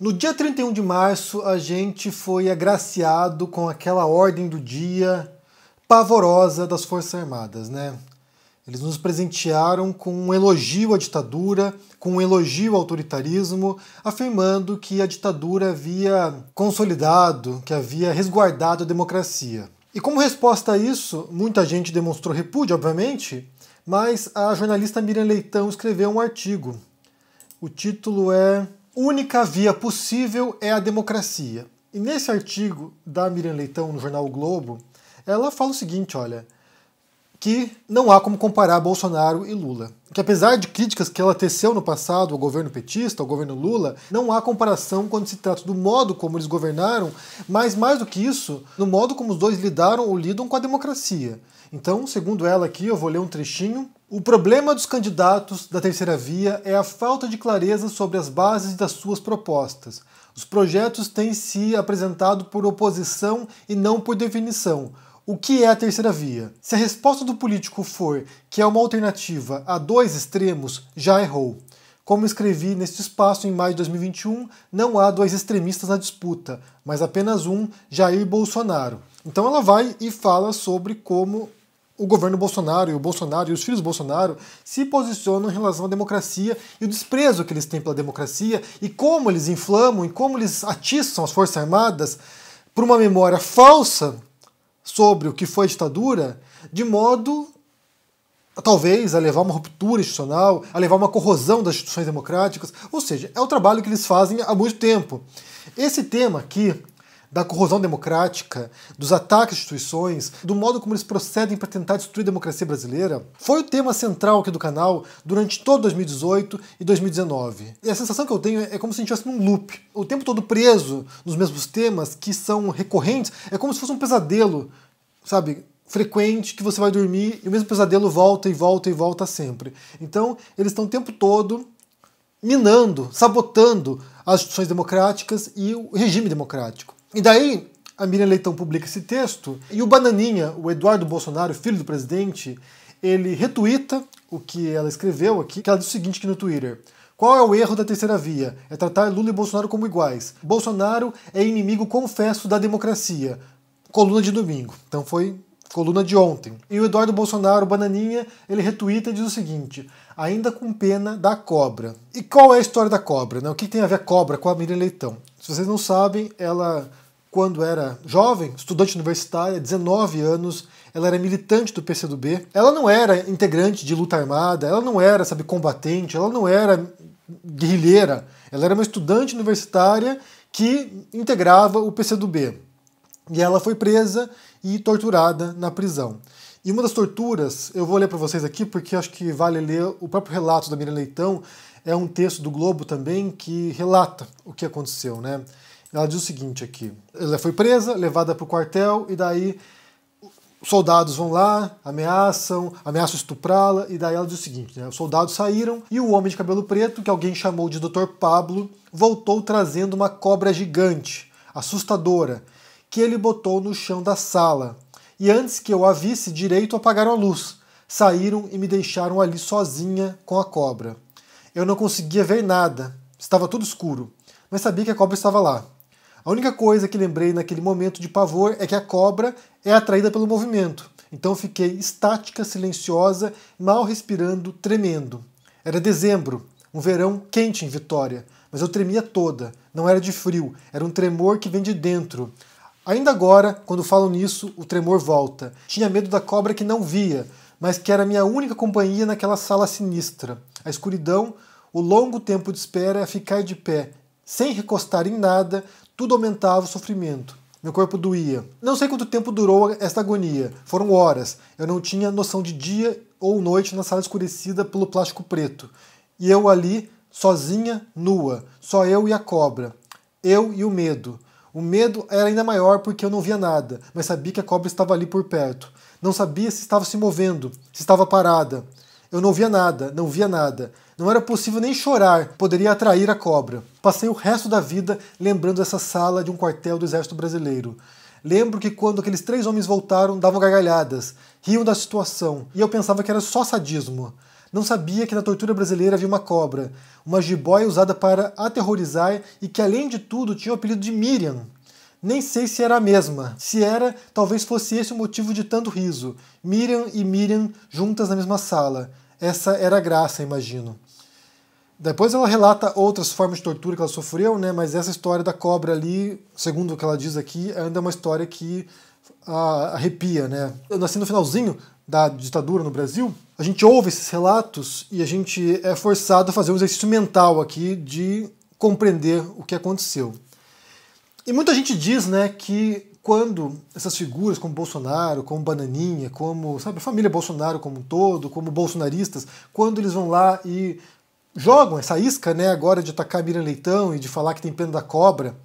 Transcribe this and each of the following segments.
No dia 31 de março, a gente foi agraciado com aquela ordem do dia pavorosa das Forças Armadas, né? Eles nos presentearam com um elogio à ditadura, com um elogio ao autoritarismo, afirmando que a ditadura havia consolidado, que havia resguardado a democracia. E como resposta a isso, muita gente demonstrou repúdio, obviamente, mas a jornalista Miriam Leitão escreveu um artigo. O título é única via possível é a democracia. E nesse artigo da Miriam Leitão no jornal o Globo, ela fala o seguinte, olha, que não há como comparar Bolsonaro e Lula. Que apesar de críticas que ela teceu no passado ao governo petista, ao governo Lula, não há comparação quando se trata do modo como eles governaram, mas mais do que isso, no modo como os dois lidaram ou lidam com a democracia. Então, segundo ela aqui, eu vou ler um trechinho o problema dos candidatos da terceira via é a falta de clareza sobre as bases das suas propostas. Os projetos têm se apresentado por oposição e não por definição. O que é a terceira via? Se a resposta do político for que é uma alternativa a dois extremos, já errou. Como escrevi neste espaço em maio de 2021, não há dois extremistas na disputa, mas apenas um, Jair Bolsonaro. Então ela vai e fala sobre como o governo Bolsonaro e o Bolsonaro e os filhos do Bolsonaro se posicionam em relação à democracia e o desprezo que eles têm pela democracia e como eles inflamam e como eles atiçam as Forças Armadas por uma memória falsa sobre o que foi a ditadura, de modo talvez a levar uma ruptura institucional, a levar uma corrosão das instituições democráticas, ou seja, é o trabalho que eles fazem há muito tempo. Esse tema aqui da corrosão democrática, dos ataques às instituições, do modo como eles procedem para tentar destruir a democracia brasileira, foi o tema central aqui do canal durante todo 2018 e 2019. E a sensação que eu tenho é como se a gente estivesse num loop, o tempo todo preso nos mesmos temas que são recorrentes, é como se fosse um pesadelo, sabe? frequente que você vai dormir e o mesmo pesadelo volta e volta e volta sempre. Então, eles estão o tempo todo minando, sabotando as instituições democráticas e o regime democrático. E daí a Miriam Leitão publica esse texto e o Bananinha, o Eduardo Bolsonaro, filho do presidente, ele retuita o que ela escreveu aqui, que ela diz o seguinte aqui no Twitter. Qual é o erro da terceira via? É tratar Lula e Bolsonaro como iguais. Bolsonaro é inimigo confesso da democracia. Coluna de domingo. Então foi coluna de ontem. E o Eduardo Bolsonaro, bananinha, ele retuita e diz o seguinte: ainda com pena da cobra. E qual é a história da cobra? Né? O que tem a ver a cobra com a Miriam Leitão? Se vocês não sabem, ela, quando era jovem, estudante universitária, 19 anos, ela era militante do PCdoB. Ela não era integrante de luta armada, ela não era, sabe, combatente, ela não era guerrilheira. Ela era uma estudante universitária que integrava o PCdoB. E ela foi presa e torturada na prisão. E uma das torturas, eu vou ler para vocês aqui porque acho que vale ler o próprio relato da Miriam Leitão, é um texto do Globo também que relata o que aconteceu, né? Ela diz o seguinte aqui: ela foi presa, levada para o quartel e daí soldados vão lá, ameaçam, ameaçam estuprá-la e daí ela diz o seguinte, né? Os soldados saíram e o homem de cabelo preto, que alguém chamou de Dr. Pablo, voltou trazendo uma cobra gigante, assustadora, que ele botou no chão da sala. E antes que eu a visse direito, apagaram a luz. Saíram e me deixaram ali sozinha com a cobra. Eu não conseguia ver nada, estava tudo escuro, mas sabia que a cobra estava lá. A única coisa que lembrei naquele momento de pavor é que a cobra é atraída pelo movimento, então fiquei estática, silenciosa, mal respirando, tremendo. Era dezembro, um verão quente em Vitória, mas eu tremia toda, não era de frio, era um tremor que vem de dentro. Ainda agora, quando falo nisso, o tremor volta. Tinha medo da cobra que não via, mas que era minha única companhia naquela sala sinistra. A escuridão o longo tempo de espera é ficar de pé, sem recostar em nada, tudo aumentava o sofrimento. Meu corpo doía. Não sei quanto tempo durou esta agonia. Foram horas. Eu não tinha noção de dia ou noite na sala escurecida pelo plástico preto. E eu ali, sozinha, nua. Só eu e a cobra. Eu e o medo. O medo era ainda maior porque eu não via nada, mas sabia que a cobra estava ali por perto. Não sabia se estava se movendo, se estava parada. Eu não via nada, não via nada. Não era possível nem chorar, poderia atrair a cobra. Passei o resto da vida lembrando essa sala de um quartel do Exército Brasileiro. Lembro que quando aqueles três homens voltaram, davam gargalhadas, riam da situação, e eu pensava que era só sadismo. Não sabia que na tortura brasileira havia uma cobra, uma jiboia usada para aterrorizar e que, além de tudo, tinha o apelido de Miriam. Nem sei se era a mesma. Se era, talvez fosse esse o motivo de tanto riso. Miriam e Miriam juntas na mesma sala. Essa era a graça, imagino. Depois ela relata outras formas de tortura que ela sofreu, né? Mas essa história da cobra ali, segundo o que ela diz aqui, ainda é uma história que ah, arrepia, né? Eu nasci no finalzinho da ditadura no Brasil. A gente ouve esses relatos e a gente é forçado a fazer um exercício mental aqui de compreender o que aconteceu. E muita gente diz, né, que quando essas figuras como Bolsonaro, como Bananinha, como sabe, a família Bolsonaro como um todo, como bolsonaristas, quando eles vão lá e jogam essa isca, né, agora de atacar Miriam Leitão e de falar que tem pena da cobra,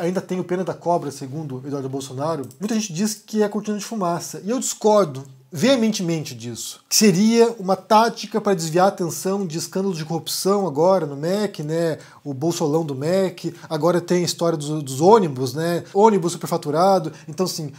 ainda tem o pena da cobra, segundo Eduardo Bolsonaro, muita gente diz que é cortina de fumaça. E eu discordo veementemente disso. Que seria uma tática para desviar a atenção de escândalos de corrupção agora no MEC, né? O bolsolão do MEC, agora tem a história dos, dos ônibus, né? Ônibus superfaturado. Então, assim,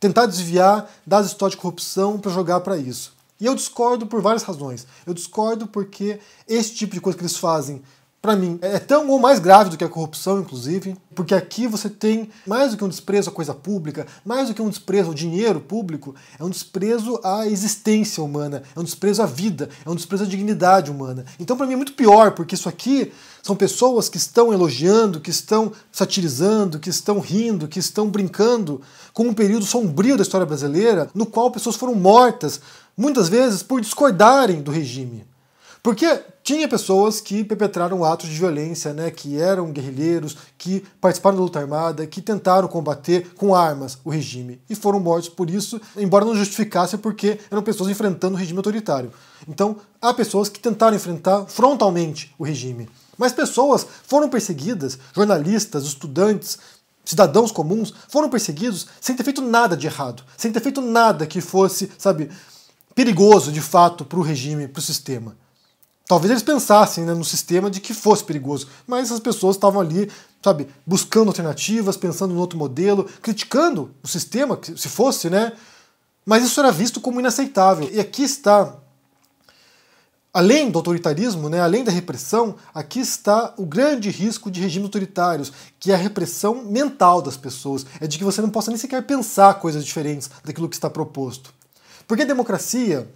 tentar desviar das histórias de corrupção para jogar para isso. E eu discordo por várias razões. Eu discordo porque esse tipo de coisa que eles fazem, para mim, é, é tão ou mais grave do que a corrupção, inclusive, porque aqui você tem mais do que um desprezo à coisa pública, mais do que um desprezo ao dinheiro público, é um desprezo à existência humana, é um desprezo à vida, é um desprezo à dignidade humana. Então, para mim, é muito pior, porque isso aqui são pessoas que estão elogiando, que estão satirizando, que estão rindo, que estão brincando com um período sombrio da história brasileira, no qual pessoas foram mortas muitas vezes por discordarem do regime. Porque tinha pessoas que perpetraram atos de violência, né, que eram guerrilheiros, que participaram da luta armada, que tentaram combater com armas o regime e foram mortos por isso, embora não justificasse porque eram pessoas enfrentando o regime autoritário. Então, há pessoas que tentaram enfrentar frontalmente o regime. Mas pessoas foram perseguidas, jornalistas, estudantes, cidadãos comuns, foram perseguidos sem ter feito nada de errado, sem ter feito nada que fosse, sabe, perigoso de fato para o regime, para o sistema. Talvez eles pensassem né, no sistema de que fosse perigoso, mas as pessoas estavam ali, sabe, buscando alternativas, pensando no outro modelo, criticando o sistema, se fosse, né? Mas isso era visto como inaceitável. E aqui está, além do autoritarismo, né, além da repressão, aqui está o grande risco de regimes autoritários, que é a repressão mental das pessoas. É de que você não possa nem sequer pensar coisas diferentes daquilo que está proposto. Porque democracia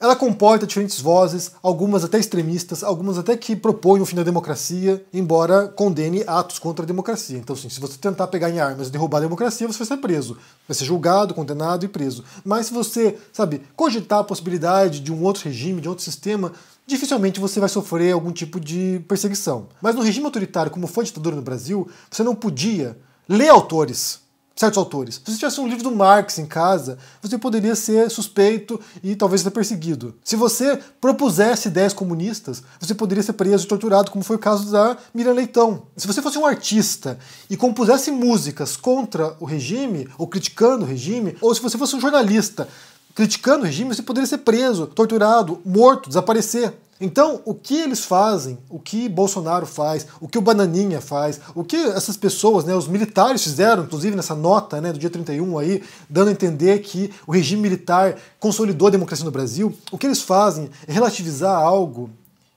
ela comporta diferentes vozes, algumas até extremistas, algumas até que propõem o fim da democracia, embora condene atos contra a democracia. Então, sim, se você tentar pegar em armas e derrubar a democracia, você vai ser preso. Vai ser julgado, condenado e preso. Mas se você, sabe, cogitar a possibilidade de um outro regime, de um outro sistema, dificilmente você vai sofrer algum tipo de perseguição. Mas no regime autoritário, como foi a ditadura no Brasil, você não podia ler autores certos autores. Se você tivesse um livro do Marx em casa, você poderia ser suspeito e talvez ser perseguido. Se você propusesse ideias comunistas, você poderia ser preso e torturado, como foi o caso da Miriam Leitão. Se você fosse um artista e compusesse músicas contra o regime, ou criticando o regime, ou se você fosse um jornalista criticando o regime, você poderia ser preso, torturado, morto, desaparecer. Então, o que eles fazem, o que Bolsonaro faz, o que o Bananinha faz, o que essas pessoas, né, os militares fizeram, inclusive nessa nota né, do dia 31 aí, dando a entender que o regime militar consolidou a democracia no Brasil, o que eles fazem é relativizar algo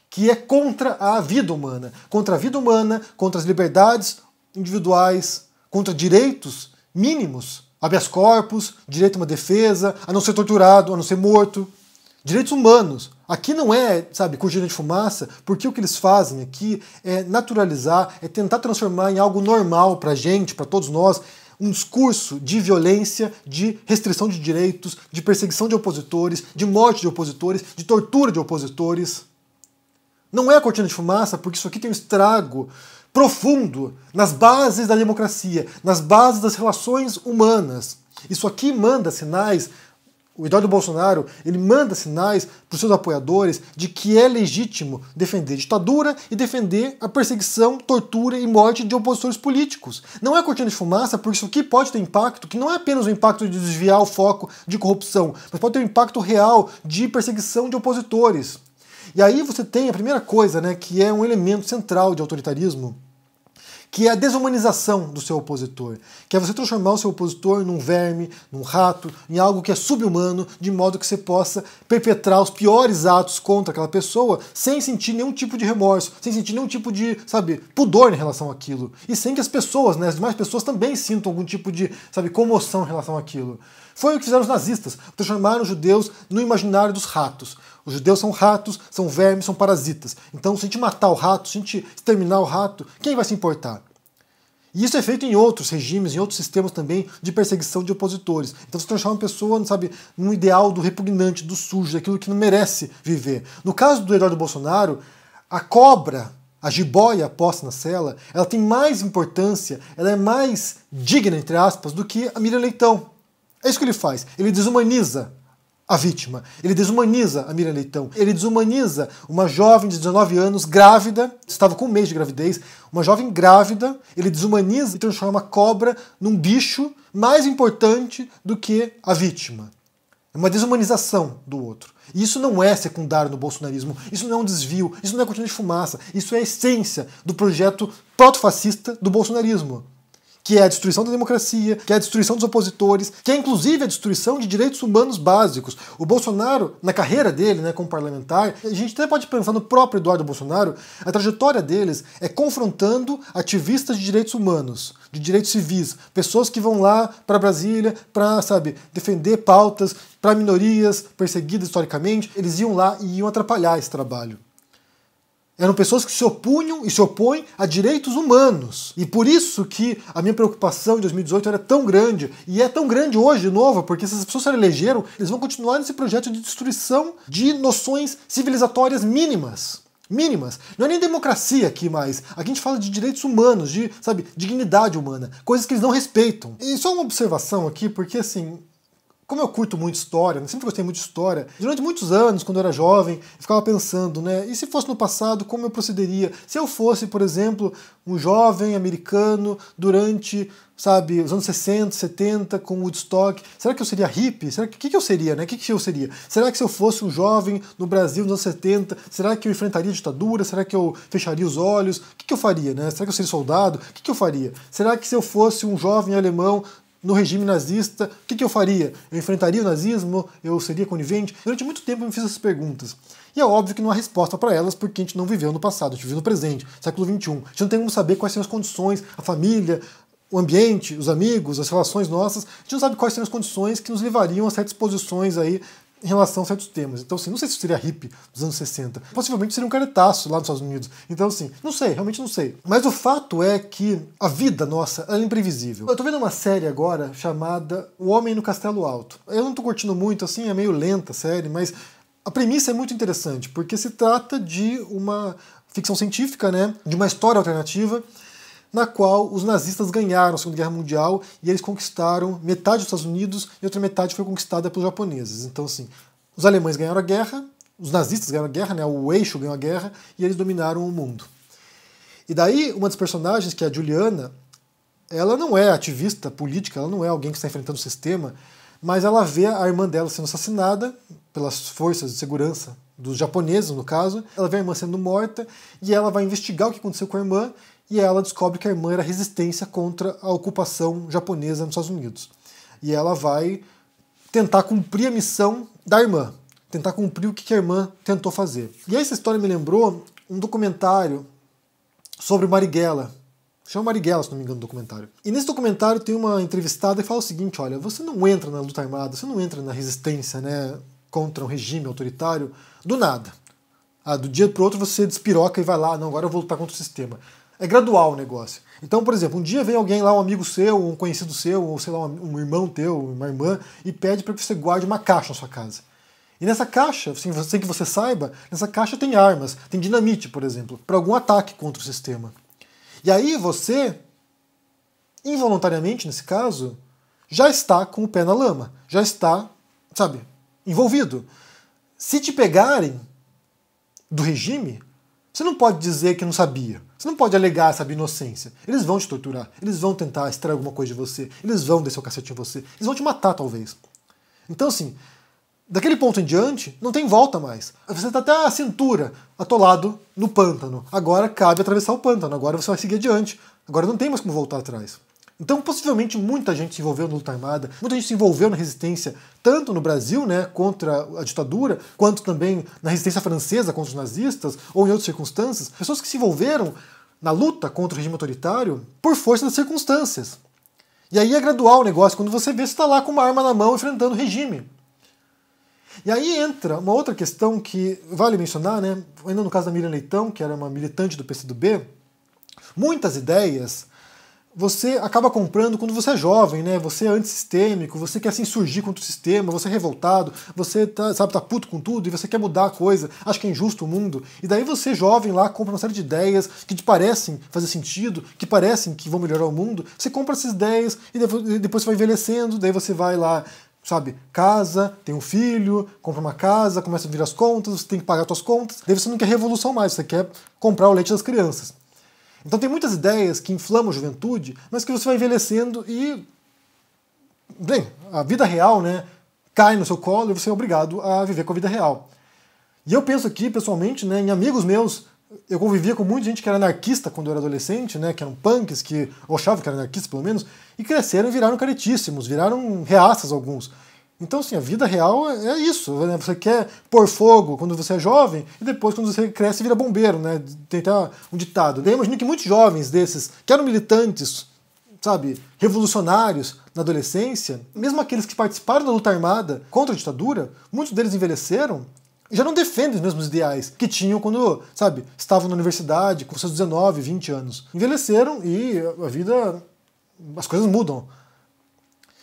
que é contra a vida humana, contra a vida humana, contra as liberdades individuais, contra direitos mínimos Habeas corpus, direito a uma defesa, a não ser torturado, a não ser morto. Direitos humanos. Aqui não é, sabe, cortina de fumaça, porque o que eles fazem aqui é naturalizar, é tentar transformar em algo normal para a gente, para todos nós, um discurso de violência, de restrição de direitos, de perseguição de opositores, de morte de opositores, de tortura de opositores. Não é cortina de fumaça, porque isso aqui tem um estrago profundo nas bases da democracia, nas bases das relações humanas. Isso aqui manda sinais. O Eduardo Bolsonaro ele manda sinais para os seus apoiadores de que é legítimo defender ditadura e defender a perseguição, tortura e morte de opositores políticos. Não é cortina de fumaça, porque isso aqui pode ter impacto, que não é apenas o impacto de desviar o foco de corrupção, mas pode ter um impacto real de perseguição de opositores. E aí você tem a primeira coisa, né, que é um elemento central de autoritarismo, que é a desumanização do seu opositor, que é você transformar o seu opositor num verme, num rato, em algo que é subhumano, de modo que você possa perpetrar os piores atos contra aquela pessoa sem sentir nenhum tipo de remorso, sem sentir nenhum tipo de, sabe, pudor em relação àquilo, e sem que as pessoas, né, as demais pessoas também sintam algum tipo de, sabe, comoção em relação àquilo. Foi o que fizeram os nazistas, transformaram os judeus no imaginário dos ratos. Os judeus são ratos, são vermes, são parasitas. Então, se a gente matar o rato, se a gente exterminar o rato, quem vai se importar? E isso é feito em outros regimes, em outros sistemas também de perseguição de opositores. Então você transforma uma pessoa, sabe, num ideal do repugnante, do sujo, daquilo que não merece viver. No caso do Eduardo Bolsonaro, a cobra, a jiboia posta na cela, ela tem mais importância, ela é mais digna, entre aspas, do que a Miriam Leitão. É isso que ele faz. Ele desumaniza a vítima. Ele desumaniza a Miriam Leitão. Ele desumaniza uma jovem de 19 anos, grávida, estava com um mês de gravidez, uma jovem grávida, ele desumaniza e transforma a cobra num bicho mais importante do que a vítima. É uma desumanização do outro. E isso não é secundário no bolsonarismo, isso não é um desvio, isso não é cortina de fumaça, isso é a essência do projeto proto-fascista do bolsonarismo que é a destruição da democracia, que é a destruição dos opositores, que é inclusive a destruição de direitos humanos básicos. O Bolsonaro, na carreira dele, né, como parlamentar, a gente até pode pensar no próprio Eduardo Bolsonaro, a trajetória deles é confrontando ativistas de direitos humanos, de direitos civis, pessoas que vão lá para Brasília para, sabe, defender pautas para minorias perseguidas historicamente, eles iam lá e iam atrapalhar esse trabalho. Eram pessoas que se opunham e se opõem a direitos humanos. E por isso que a minha preocupação em 2018 era tão grande, e é tão grande hoje, de novo, porque se essas pessoas se elegeram, eles vão continuar nesse projeto de destruição de noções civilizatórias mínimas mínimas. Não é nem democracia aqui mais. Aqui a gente fala de direitos humanos, de, sabe, dignidade humana, coisas que eles não respeitam. E só uma observação aqui, porque assim, como eu curto muito história, né? sempre gostei muito de história, durante muitos anos, quando eu era jovem, eu ficava pensando, né? E se fosse no passado, como eu procederia? Se eu fosse, por exemplo, um jovem americano durante, sabe, os anos 60, 70, com Woodstock, será que eu seria hippie? Será que, que, que eu seria, né? O que, que eu seria? Será que se eu fosse um jovem no Brasil nos anos 70, será que eu enfrentaria a ditadura? Será que eu fecharia os olhos? O que, que eu faria, né? Será que eu seria soldado? O que, que eu faria? Será que se eu fosse um jovem alemão no regime nazista, o que, que, eu faria? Eu enfrentaria o nazismo? Eu seria conivente? Durante muito tempo eu me fiz essas perguntas. E é óbvio que não há resposta para elas porque a gente não viveu no passado, a gente vive no presente, século XXI. A gente não tem como saber quais são as condições, a família, o ambiente, os amigos, as relações nossas. A gente não sabe quais são as condições que nos levariam a certas posições aí em relação a certos temas. Então, assim, não sei se seria hippie dos anos 60. Possivelmente seria um caretaço lá nos Estados Unidos. Então, assim, não sei, realmente não sei. Mas o fato é que a vida nossa é imprevisível. Eu tô vendo uma série agora chamada O Homem no Castelo Alto. Eu não tô curtindo muito, assim, é meio lenta a série, mas a premissa é muito interessante, porque se trata de uma ficção científica, né? De uma história alternativa na qual os nazistas ganharam a Segunda Guerra Mundial e eles conquistaram metade dos Estados Unidos e outra metade foi conquistada pelos japoneses. Então, assim, os alemães ganharam a guerra, os nazistas ganharam a guerra, né, o eixo ganhou a guerra e eles dominaram o mundo. E daí, uma das personagens, que é a Juliana, ela não é ativista política, ela não é alguém que está enfrentando o sistema, mas ela vê a irmã dela sendo assassinada pelas forças de segurança dos japoneses, no caso. Ela vê a irmã sendo morta e ela vai investigar o que aconteceu com a irmã e ela descobre que a irmã era resistência contra a ocupação japonesa nos Estados Unidos. E ela vai tentar cumprir a missão da irmã, tentar cumprir o que a irmã tentou fazer. E essa história me lembrou um documentário sobre Marighella. Chama Marighella, se não me engano, o documentário. E nesse documentário tem uma entrevistada que fala o seguinte: olha, você não entra na luta armada, você não entra na resistência né, contra um regime autoritário do nada. Ah, do dia para outro você despiroca e vai lá, não, agora eu vou lutar contra o sistema é gradual o negócio. Então, por exemplo, um dia vem alguém lá, um amigo seu, um conhecido seu, ou sei lá, um irmão teu, uma irmã, e pede para que você guarde uma caixa na sua casa. E nessa caixa, assim, sem assim, que você saiba, nessa caixa tem armas, tem dinamite, por exemplo, para algum ataque contra o sistema. E aí você, involuntariamente nesse caso, já está com o pé na lama, já está, sabe, envolvido. Se te pegarem do regime, você não pode dizer que não sabia. Você não pode alegar, essa inocência. Eles vão te torturar. Eles vão tentar extrair alguma coisa de você. Eles vão descer o cacete em você. Eles vão te matar, talvez. Então, assim, daquele ponto em diante, não tem volta mais. Você está até a cintura atolado no pântano. Agora cabe atravessar o pântano. Agora você vai seguir adiante. Agora não tem mais como voltar atrás. Então, possivelmente, muita gente se envolveu na luta armada, muita gente se envolveu na resistência, tanto no Brasil, né, contra a ditadura, quanto também na resistência francesa contra os nazistas, ou em outras circunstâncias. Pessoas que se envolveram na luta contra o regime autoritário por força das circunstâncias. E aí é gradual o negócio, quando você vê, você está lá com uma arma na mão enfrentando o regime. E aí entra uma outra questão que vale mencionar, né? ainda no caso da Miriam Leitão, que era uma militante do PCdoB, muitas ideias você acaba comprando quando você é jovem, né? Você é antissistêmico, você quer se assim, insurgir contra o sistema, você é revoltado, você tá, sabe, tá puto com tudo e você quer mudar a coisa, acha que é injusto o mundo. E daí você, jovem lá, compra uma série de ideias que te parecem fazer sentido, que parecem que vão melhorar o mundo. Você compra essas ideias e depois você vai envelhecendo, daí você vai lá sabe, casa, tem um filho, compra uma casa, começa a vir as contas, você tem que pagar suas contas. Daí você não quer revolução mais, você quer comprar o leite das crianças. Então tem muitas ideias que inflamam a juventude, mas que você vai envelhecendo e. Bem, a vida real, né? Cai no seu colo e você é obrigado a viver com a vida real. E eu penso aqui, pessoalmente, né, em amigos meus. Eu convivia com muita gente que era anarquista quando eu era adolescente, né, que eram punks, que achavam que eram anarquistas pelo menos, e cresceram e viraram caretíssimos, viraram reaças alguns. Então, assim, a vida real é isso. Né? Você quer pôr fogo quando você é jovem e depois, quando você cresce, vira bombeiro, né? Tem até um ditado. Né? Eu imagino que muitos jovens desses, que eram militantes, sabe, revolucionários na adolescência, mesmo aqueles que participaram da luta armada contra a ditadura, muitos deles envelheceram e já não defendem os mesmos ideais que tinham quando, sabe, estavam na universidade, com seus 19, 20 anos. Envelheceram e a vida. as coisas mudam.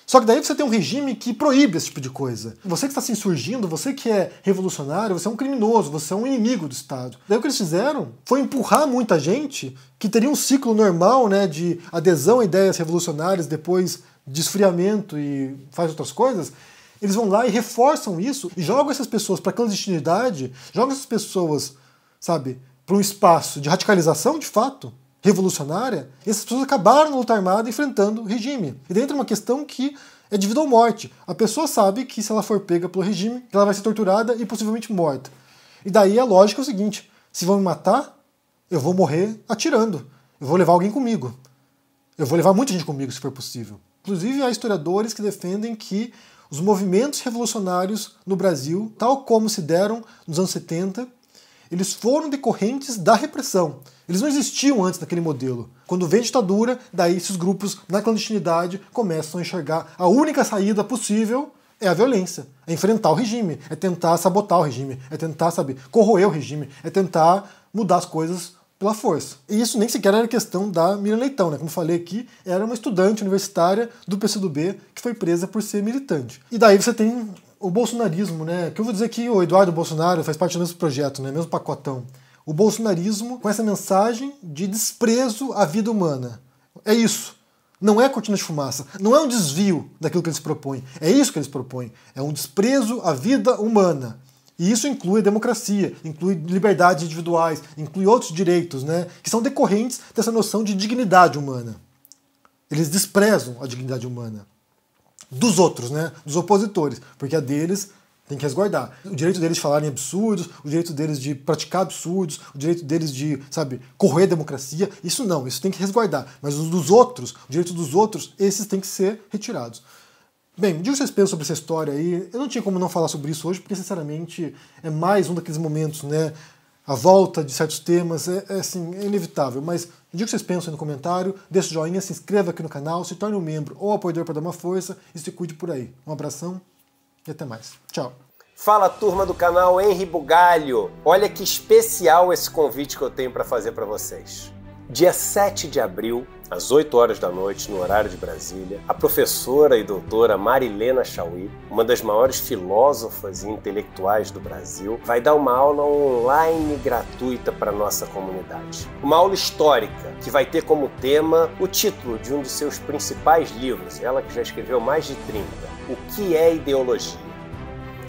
Só que daí você tem um regime que proíbe esse tipo de coisa. Você que está se insurgindo, você que é revolucionário, você é um criminoso, você é um inimigo do Estado. Daí o que eles fizeram foi empurrar muita gente que teria um ciclo normal né, de adesão a ideias revolucionárias, depois de esfriamento e faz outras coisas. Eles vão lá e reforçam isso e jogam essas pessoas para clandestinidade, jogam essas pessoas, sabe, para um espaço de radicalização de fato revolucionária, essas pessoas acabaram na luta armada enfrentando o regime. E dentro é uma questão que é de vida ou morte. A pessoa sabe que se ela for pega pelo regime, ela vai ser torturada e possivelmente morta. E daí a lógica é o seguinte: se vão me matar, eu vou morrer atirando. Eu vou levar alguém comigo. Eu vou levar muita gente comigo se for possível. Inclusive há historiadores que defendem que os movimentos revolucionários no Brasil, tal como se deram nos anos 70, eles foram decorrentes da repressão. Eles não existiam antes daquele modelo. Quando vem a ditadura, daí esses grupos na clandestinidade começam a enxergar a única saída possível é a violência, é enfrentar o regime, é tentar sabotar o regime, é tentar, sabe, corroer o regime, é tentar mudar as coisas pela força. E isso nem sequer era questão da Miriam Leitão, né? Como falei aqui, era uma estudante universitária do PCdoB que foi presa por ser militante. E daí você tem o bolsonarismo, né? Que eu vou dizer que o Eduardo Bolsonaro faz parte do mesmo projeto, né? Mesmo pacotão. O bolsonarismo com essa mensagem de desprezo à vida humana. É isso. Não é cortina de fumaça, não é um desvio daquilo que eles propõem. É isso que eles propõem. É um desprezo à vida humana. E isso inclui a democracia, inclui liberdades individuais, inclui outros direitos, né, que são decorrentes dessa noção de dignidade humana. Eles desprezam a dignidade humana dos outros, né? Dos opositores, porque a deles tem que resguardar. O direito deles de falarem absurdos, o direito deles de praticar absurdos, o direito deles de, sabe, correr democracia, isso não, isso tem que resguardar. Mas os dos outros, o direito dos outros, esses têm que ser retirados. Bem, me diga o que vocês pensam sobre essa história aí. Eu não tinha como não falar sobre isso hoje, porque, sinceramente, é mais um daqueles momentos, né? a volta de certos temas, é, é assim, é inevitável. Mas diga o que vocês pensam aí no comentário, deixe o joinha, se inscreva aqui no canal, se torne um membro ou apoiador para dar uma força e se cuide por aí. Um abração e até mais. Tchau. Fala turma do canal Henri Bugalho. Olha que especial esse convite que eu tenho para fazer para vocês. Dia 7 de abril, às 8 horas da noite, no horário de Brasília, a professora e doutora Marilena Chauí, uma das maiores filósofas e intelectuais do Brasil, vai dar uma aula online gratuita para a nossa comunidade. Uma aula histórica que vai ter como tema o título de um de seus principais livros, ela que já escreveu mais de 30, O que é ideologia.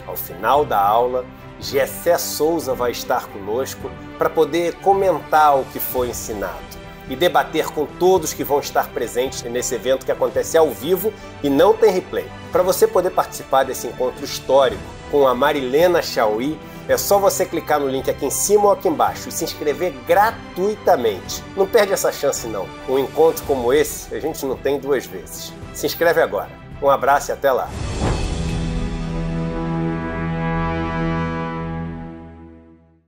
Ao final da aula, Gessé Souza vai estar conosco para poder comentar o que foi ensinado e debater com todos que vão estar presentes nesse evento que acontece ao vivo e não tem replay. Para você poder participar desse encontro histórico com a Marilena Chauí, é só você clicar no link aqui em cima ou aqui embaixo e se inscrever gratuitamente. Não perde essa chance não. Um encontro como esse a gente não tem duas vezes. Se inscreve agora. Um abraço e até lá.